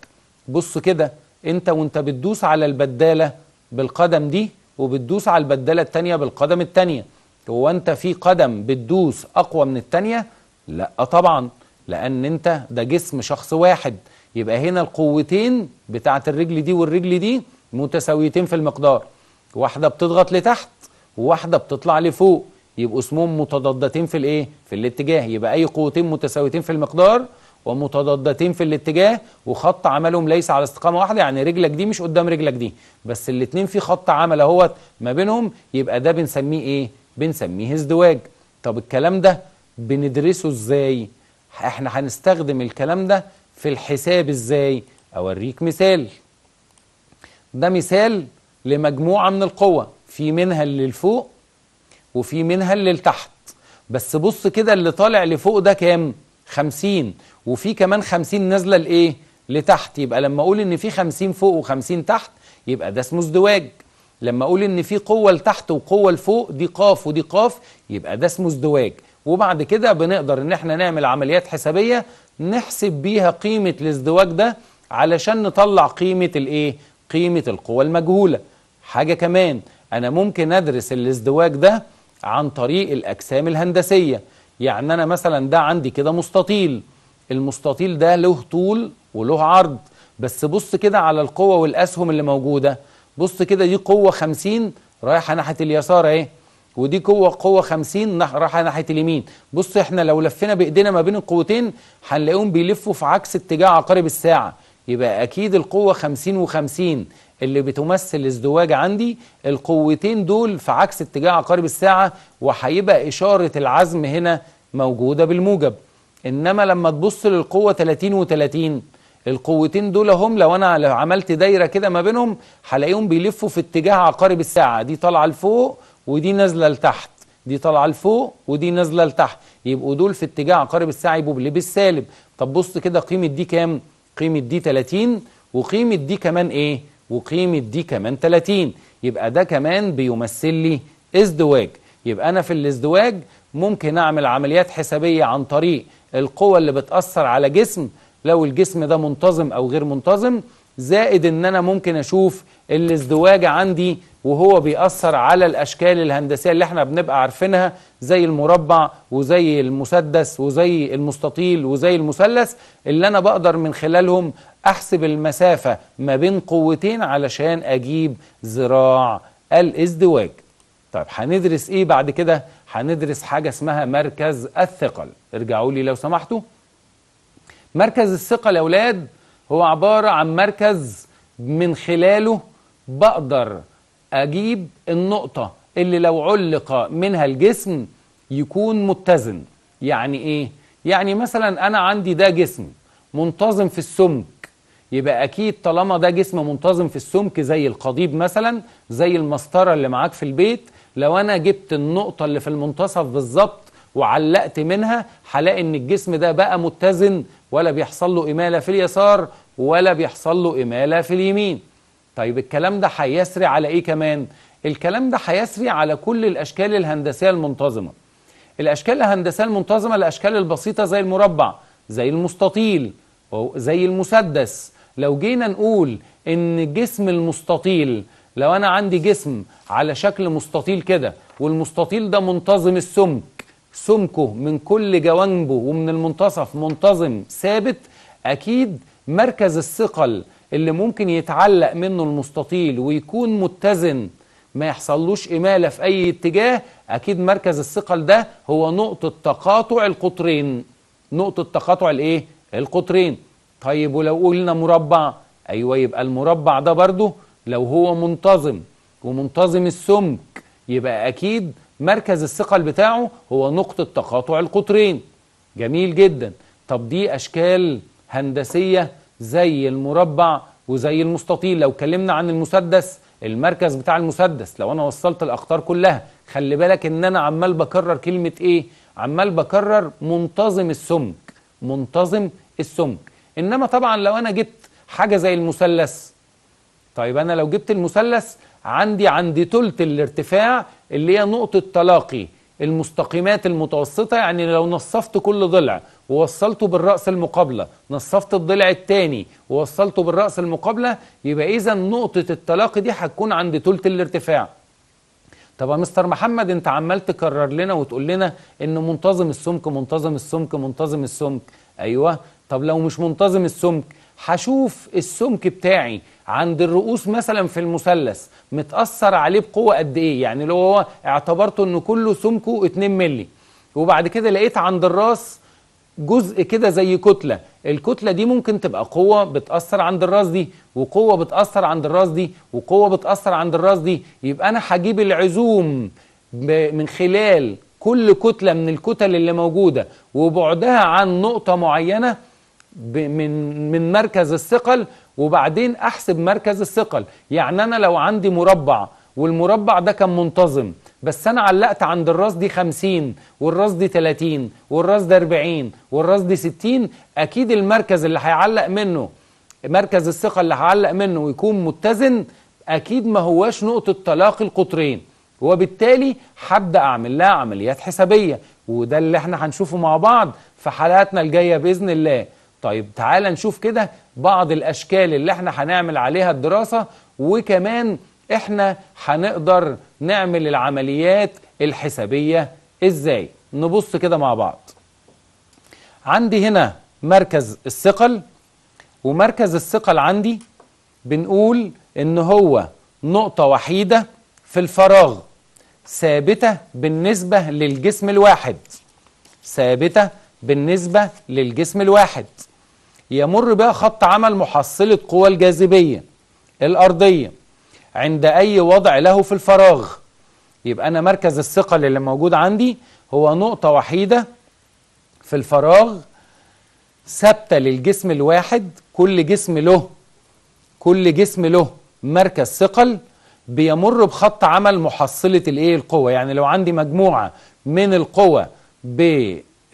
بص كده أنت وأنت بتدوس على البدالة بالقدم دي وبتدوس على البدالة التانية بالقدم التانية هو انت في قدم بتدوس اقوى من التانية لا طبعا لان انت ده جسم شخص واحد يبقى هنا القوتين بتاعه الرجل دي والرجل دي متساويتين في المقدار واحده بتضغط لتحت وواحده بتطلع لفوق يبقوا اسمهم متضادتين في الايه في الاتجاه يبقى اي قوتين متساويتين في المقدار ومتضادتين في الاتجاه وخط عملهم ليس على استقامه واحده يعني رجلك دي مش قدام رجلك دي بس الاثنين في خط عمل اهوت ما بينهم يبقى ده بنسميه ايه بنسميه ازدواج طب الكلام ده بندرسه ازاي احنا هنستخدم الكلام ده في الحساب ازاي اوريك مثال ده مثال لمجموعة من القوة في منها اللي لفوق وفي منها اللي لتحت بس بص كده اللي طالع لفوق ده كام خمسين وفي كمان خمسين نازلة لإيه لتحت يبقى لما أقول إن في خمسين فوق وخمسين تحت يبقى ده اسمه ازدواج لما اقول ان في قوه لتحت وقوه لفوق دي قاف ودي قاف يبقى ده اسمه ازدواج وبعد كده بنقدر ان احنا نعمل عمليات حسابيه نحسب بيها قيمه الازدواج ده علشان نطلع قيمه الايه قيمه القوه المجهوله حاجه كمان انا ممكن ادرس الازدواج ده عن طريق الاجسام الهندسيه يعني انا مثلا ده عندي كده مستطيل المستطيل ده له طول وله عرض بس بص كده على القوة والأسهم اللي موجودة بص كده دي قوة 50 رايحة ناحية اليسار اهي ودي قوة قوة 50 رايحة ناحية اليمين بص احنا لو لفينا بايدينا ما بين القوتين هنلاقيهم بيلفوا في عكس اتجاه عقارب الساعة يبقى اكيد القوة 50 و50 اللي بتمثل ازدواج عندي القوتين دول في عكس اتجاه عقارب الساعة وهيبقى إشارة العزم هنا موجودة بالموجب إنما لما تبص للقوة 30 و30 القوتين دول هم لو انا عملت دايره كده ما بينهم هلاقيهم بيلفوا في اتجاه عقارب الساعه دي طالعه لفوق ودي نازله لتحت دي طالعه لفوق ودي نازله لتحت يبقوا دول في اتجاه عقارب الساعه يبقوا سالب طب بص كده قيمه دي كام قيمه دي 30 وقيمه دي كمان ايه وقيمه دي كمان 30 يبقى ده كمان بيمثل لي ازدواج يبقى انا في الازدواج ممكن اعمل عمليات حسابيه عن طريق القوه اللي بتاثر على جسم لو الجسم ده منتظم أو غير منتظم زائد ان انا ممكن اشوف الازدواج عندي وهو بيأثر على الاشكال الهندسيه اللي احنا بنبقى عارفينها زي المربع وزي المسدس وزي المستطيل وزي المثلث اللي انا بقدر من خلالهم احسب المسافه ما بين قوتين علشان اجيب ذراع الازدواج. طيب هندرس ايه بعد كده؟ هندرس حاجه اسمها مركز الثقل. ارجعوا لي لو سمحتوا. مركز الثقة الأولاد هو عبارة عن مركز من خلاله بقدر أجيب النقطة اللي لو علق منها الجسم يكون متزن يعني إيه؟ يعني مثلا أنا عندي ده جسم منتظم في السمك يبقى أكيد طالما ده جسم منتظم في السمك زي القضيب مثلا زي المسطرة اللي معاك في البيت لو أنا جبت النقطة اللي في المنتصف بالظبط وعلقت منها هلاقي ان الجسم ده بقى متزن ولا بيحصل له إمالة في اليسار ولا بيحصل له إمالة في اليمين طيب الكلام ده هيسري على إيه كمان؟ الكلام ده هيسري على كل الأشكال الهندسية المنتظمة الأشكال الهندسية المنتظمة الأشكال البسيطة زي المربع زي المستطيل زي المسدس لو جينا نقول إن جسم المستطيل لو أنا عندي جسم على شكل مستطيل كده والمستطيل ده منتظم السمك سمكه من كل جوانبه ومن المنتصف منتظم ثابت أكيد مركز الثقل اللي ممكن يتعلق منه المستطيل ويكون متزن ما يحصلوش إمالة في أي اتجاه أكيد مركز الثقل ده هو نقطة تقاطع القطرين نقطة تقاطع الإيه؟ القطرين طيب ولو قلنا مربع أيوة يبقى المربع ده برضه لو هو منتظم ومنتظم السمك يبقى أكيد مركز الثقل بتاعه هو نقطة تقاطع القطرين جميل جدا طب دي أشكال هندسية زي المربع وزي المستطيل لو اتكلمنا عن المسدس المركز بتاع المسدس لو أنا وصلت الأقطار كلها خلي بالك إن أنا عمال بكرر كلمة إيه عمال بكرر منتظم السمك منتظم السمك إنما طبعا لو أنا جبت حاجة زي المثلث طيب أنا لو جبت المثلث عندي عند تلت الارتفاع اللي هي نقطة تلاقي المستقيمات المتوسطة يعني لو نصفت كل ضلع ووصلته بالرأس المقابلة نصفت الضلع الثاني ووصلته بالرأس المقابلة يبقى إذا نقطة التلاقي دي هتكون عند تلت الارتفاع طب يا مستر محمد انت عمال تكرر لنا وتقول لنا ان منتظم السمك منتظم السمك منتظم السمك ايوه طب لو مش منتظم السمك هشوف السمك بتاعي عند الرؤوس مثلا في المثلث متأثر عليه بقوة قد إيه يعني لو هو اعتبرته إن كله سمكه 2 مللي وبعد كده لقيت عند الراس جزء كده زي كتلة الكتلة دي ممكن تبقى قوة بتأثر عند الراس دي وقوة بتأثر عند الراس دي وقوة بتأثر عند الراس دي يبقى أنا هجيب العزوم من خلال كل كتلة من الكتل اللي موجودة وبعدها عن نقطة معينة من من مركز الثقل وبعدين احسب مركز الثقل يعني انا لو عندي مربع والمربع ده كان منتظم بس انا علقت عند الراس دي 50 والراس دي 30 والراس ده 40 والراس دي 60 اكيد المركز اللي هيعلق منه مركز الثقه اللي هعلق منه ويكون متزن اكيد ما هواش نقطه تلاقي القطرين وبالتالي هبدا اعمل لها عمليات حسابيه وده اللي احنا هنشوفه مع بعض في حلقاتنا الجايه باذن الله طيب تعال نشوف كده بعض الأشكال اللي احنا هنعمل عليها الدراسة وكمان احنا هنقدر نعمل العمليات الحسابية ازاي نبص كده مع بعض عندي هنا مركز الثقل ومركز الثقل عندي بنقول ان هو نقطة وحيدة في الفراغ ثابتة بالنسبة للجسم الواحد ثابتة بالنسبة للجسم الواحد يمر بها خط عمل محصلة قوى الجاذبية الأرضية عند أي وضع له في الفراغ يبقى أنا مركز الثقل اللي موجود عندي هو نقطة وحيدة في الفراغ ثابتة للجسم الواحد كل جسم له كل جسم له مركز ثقل بيمر بخط عمل محصلة الايه القوة يعني لو عندي مجموعة من القوى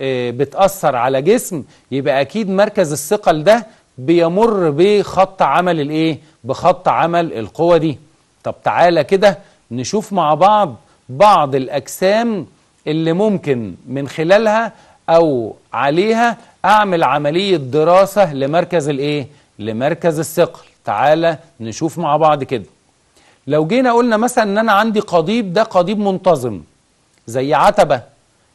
آه، بتأثر على جسم يبقى أكيد مركز الثقل ده بيمر بخط عمل الإيه؟ بخط عمل القوة دي طب تعالى كده نشوف مع بعض بعض الأجسام اللي ممكن من خلالها أو عليها أعمل عملية دراسة لمركز الإيه؟ لمركز الثقل تعالى نشوف مع بعض كده لو جينا قلنا مثلا ان انا عندي قضيب ده قضيب منتظم زي عتبه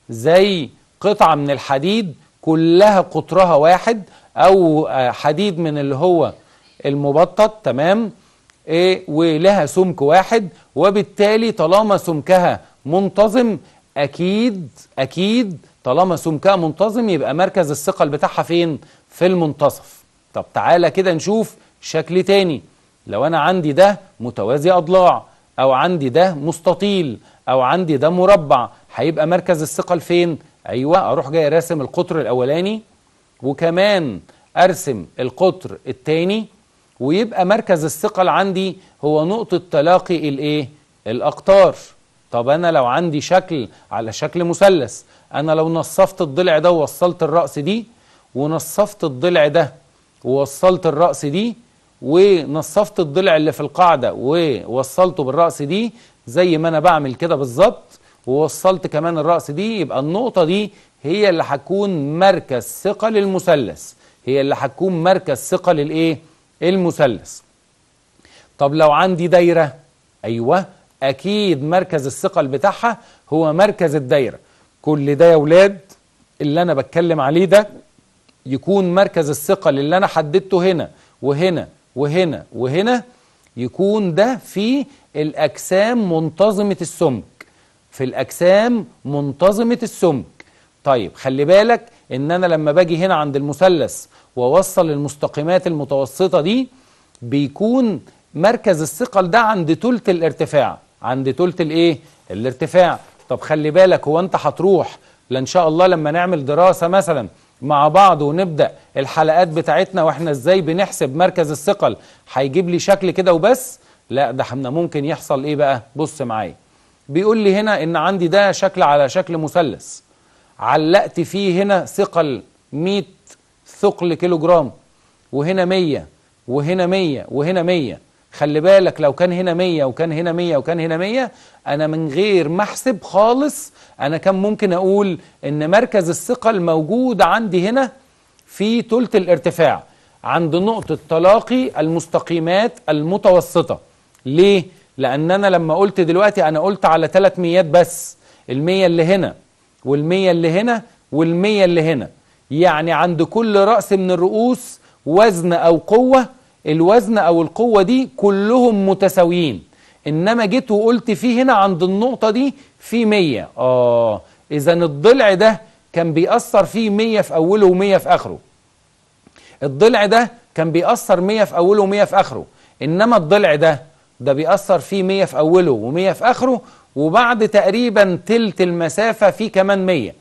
زي قطعة من الحديد كلها قطرها واحد أو آه، حديد من اللي هو المبطط تمام إيه ولها سمك واحد وبالتالي طالما سمكها منتظم أكيد أكيد طالما سمكها منتظم يبقى مركز الثقل بتاعها فين؟ في المنتصف طب تعالى كده نشوف شكل تاني لو أنا عندي ده متوازي أضلاع أو عندي ده مستطيل أو عندي ده مربع هيبقى مركز الثقل فين؟ أيوة أروح جاي راسم القطر الأولاني وكمان أرسم القطر الثاني ويبقى مركز الثقل عندي هو نقطة تلاقي الإيه؟ الأقطار طب أنا لو عندي شكل على شكل مثلث أنا لو نصفت الضلع ده ووصلت الرأس دي ونصفت الضلع ده ووصلت الرأس دي ونصفت الضلع اللي في القاعدة ووصلته بالرأس دي زي ما أنا بعمل كده بالظبط ووصلت كمان الرأس دي يبقى النقطة دي هي اللي هتكون مركز ثقة للمثلث هي اللي هتكون مركز ثقة للإيه؟ المثلث طب لو عندي دايرة أيوة أكيد مركز الثقل بتاعها هو مركز الدايرة كل ده يا ولاد اللي أنا بتكلم عليه ده يكون مركز الثقل اللي أنا حددته هنا وهنا وهنا وهنا يكون ده في الأجسام منتظمة السمك في الأجسام منتظمة السمك طيب خلي بالك ان انا لما باجي هنا عند المثلث واوصل المستقيمات المتوسطه دي بيكون مركز الثقل ده عند ثلث الارتفاع عند ثلث الايه الارتفاع طب خلي بالك هو انت هتروح لان شاء الله لما نعمل دراسه مثلا مع بعض ونبدا الحلقات بتاعتنا واحنا ازاي بنحسب مركز الثقل هيجيب لي شكل كده وبس لا ده ممكن يحصل ايه بقى بص معايا بيقول لي هنا ان عندي ده شكل على شكل مثلث علقت فيه هنا ثقل 100 ثقل كيلو جرام وهنا 100 وهنا 100 وهنا 100 خلي بالك لو كان هنا 100 وكان هنا 100 وكان هنا 100 انا من غير ما احسب خالص انا كان ممكن اقول ان مركز الثقل موجود عندي هنا في ثلث الارتفاع عند نقطة تلاقي المستقيمات المتوسطة ليه؟ لأن أنا لما قلت دلوقتي أنا قلت على ثلاث ميات بس المية اللي هنا والمية اللي هنا والمية اللي هنا يعني عند كل رأس من الرؤوس وزن أو قوة الوزن أو القوة دي كلهم متساويين إنما جيت وقلت فيه هنا عند النقطة دي في مية آه إذا الضلع ده كان بيأثر فيه مية في أوله ومية في آخره الضلع ده كان بيأثر مية في أوله ومية في آخره إنما الضلع ده ده بيأثر فيه 100 في أوله و100 في آخره وبعد تقريبا تلت المسافة فيه كمان 100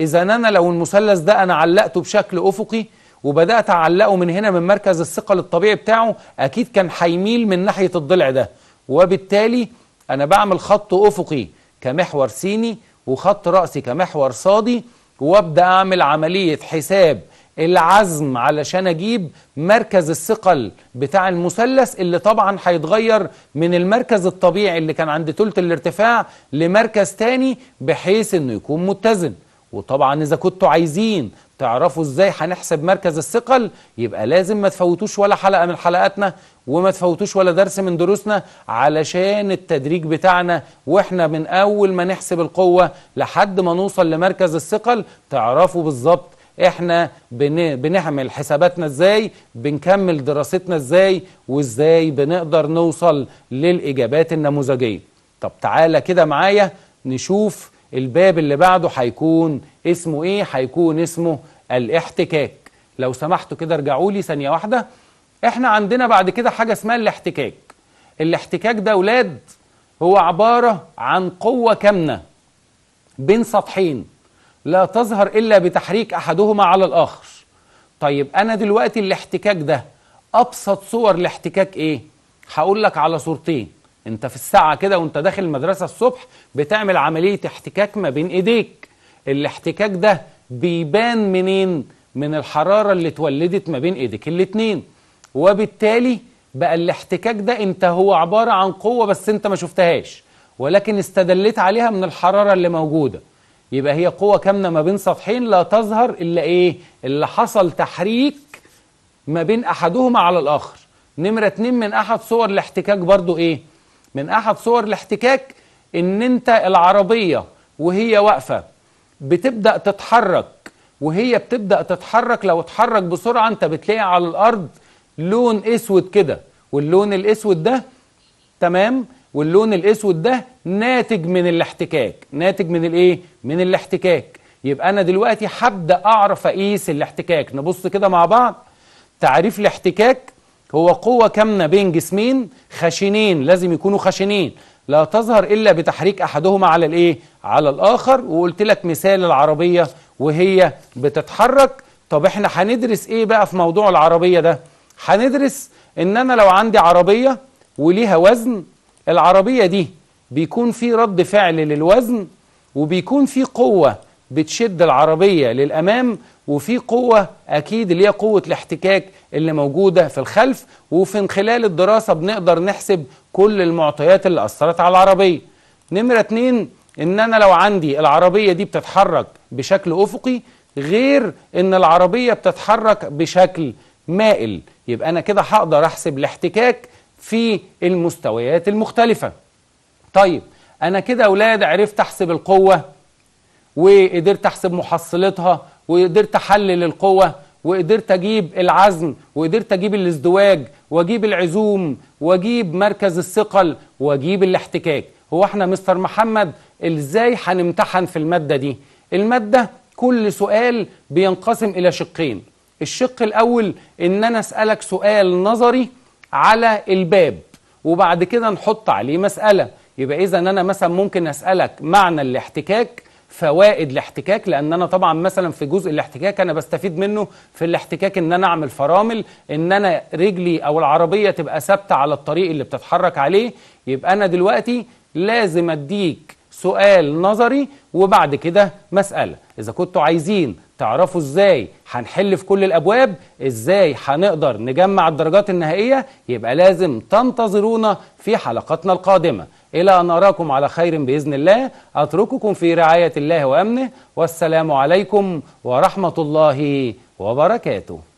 إذا أنا لو المثلث ده أنا علقته بشكل أفقي وبدأت أعلقه من هنا من مركز الثقل الطبيعي بتاعه أكيد كان هيميل من ناحية الضلع ده وبالتالي أنا بعمل خط أفقي كمحور سيني وخط رأسي كمحور صادي وابدأ أعمل عملية حساب العزم علشان اجيب مركز الثقل بتاع المثلث اللي طبعا هيتغير من المركز الطبيعي اللي كان عند ثلث الارتفاع لمركز تاني بحيث انه يكون متزن وطبعا اذا كنتوا عايزين تعرفوا ازاي هنحسب مركز الثقل يبقى لازم ما تفوتوش ولا حلقه من حلقاتنا وما تفوتوش ولا درس من دروسنا علشان التدريج بتاعنا واحنا من اول ما نحسب القوه لحد ما نوصل لمركز الثقل تعرفوا بالظبط احنا بنعمل حساباتنا ازاي بنكمل دراستنا ازاي وازاي بنقدر نوصل للاجابات النموذجيه طب تعالى كده معايا نشوف الباب اللي بعده هيكون اسمه ايه هيكون اسمه الاحتكاك لو سمحتوا كده ارجعوا لي ثانيه واحده احنا عندنا بعد كده حاجه اسمها الاحتكاك الاحتكاك ده اولاد هو عباره عن قوه كامنه بين سطحين لا تظهر إلا بتحريك أحدهما على الآخر طيب أنا دلوقتي الاحتكاك ده أبسط صور الاحتكاك إيه؟ هقول لك على صورتين أنت في الساعة كده وأنت داخل المدرسة الصبح بتعمل عملية احتكاك ما بين إيديك الاحتكاك ده بيبان منين؟ من الحرارة اللي اتولدت ما بين إيديك الاتنين وبالتالي بقى الاحتكاك ده أنت هو عبارة عن قوة بس أنت ما شفتهاش ولكن استدليت عليها من الحرارة اللي موجودة يبقى هي قوة كامنة ما بين سطحين لا تظهر إلا إيه؟ اللي حصل تحريك ما بين أحدهما على الآخر نمرة اتنين من أحد صور الاحتكاك برضو إيه؟ من أحد صور الاحتكاك إن أنت العربية وهي واقفة بتبدأ تتحرك وهي بتبدأ تتحرك لو اتحرك بسرعة أنت بتلاقي على الأرض لون أسود كده واللون الأسود ده تمام؟ واللون الاسود ده ناتج من الاحتكاك ناتج من الايه من الاحتكاك يبقى انا دلوقتي هبدا اعرف اقيس الاحتكاك نبص كده مع بعض تعريف الاحتكاك هو قوه كامنه بين جسمين خشنين لازم يكونوا خشنين لا تظهر الا بتحريك احدهما على الايه على الاخر وقلت لك مثال العربيه وهي بتتحرك طب احنا هندرس ايه بقى في موضوع العربيه ده هندرس ان انا لو عندي عربيه وليها وزن العربية دي بيكون في رد فعل للوزن وبيكون في قوة بتشد العربية للأمام وفي قوة أكيد اللي هي قوة الاحتكاك اللي موجودة في الخلف وفي خلال الدراسة بنقدر نحسب كل المعطيات اللي أثرت على العربية نمرة اتنين إن أنا لو عندي العربية دي بتتحرك بشكل أفقي غير إن العربية بتتحرك بشكل مائل يبقى أنا كده هقدر أحسب الاحتكاك في المستويات المختلفة طيب أنا كده أولاد عرفت أحسب القوة وقدرت أحسب محصلتها وقدرت أحلل القوة وقدرت أجيب العزم وقدرت أجيب الازدواج وأجيب العزوم وأجيب مركز الثقل وأجيب الاحتكاك هو احنا مستر محمد ازاي هنمتحن في المادة دي المادة كل سؤال بينقسم إلى شقين الشق الأول إن أنا أسألك سؤال نظري على الباب وبعد كده نحط عليه مسألة يبقى إذا أنا مثلا ممكن أسألك معنى الاحتكاك فوائد الاحتكاك لان انا طبعا مثلا في جزء الاحتكاك انا بستفيد منه في الاحتكاك ان انا اعمل فرامل ان انا رجلي او العربيه تبقى ثابته على الطريق اللي بتتحرك عليه يبقى انا دلوقتي لازم اديك سؤال نظري وبعد كده مساله اذا كنتوا عايزين تعرفوا ازاي هنحل في كل الابواب ازاي هنقدر نجمع الدرجات النهائيه يبقى لازم تنتظرونا في حلقاتنا القادمه الى ان اراكم على خير باذن الله اترككم في رعايه الله وامنه والسلام عليكم ورحمه الله وبركاته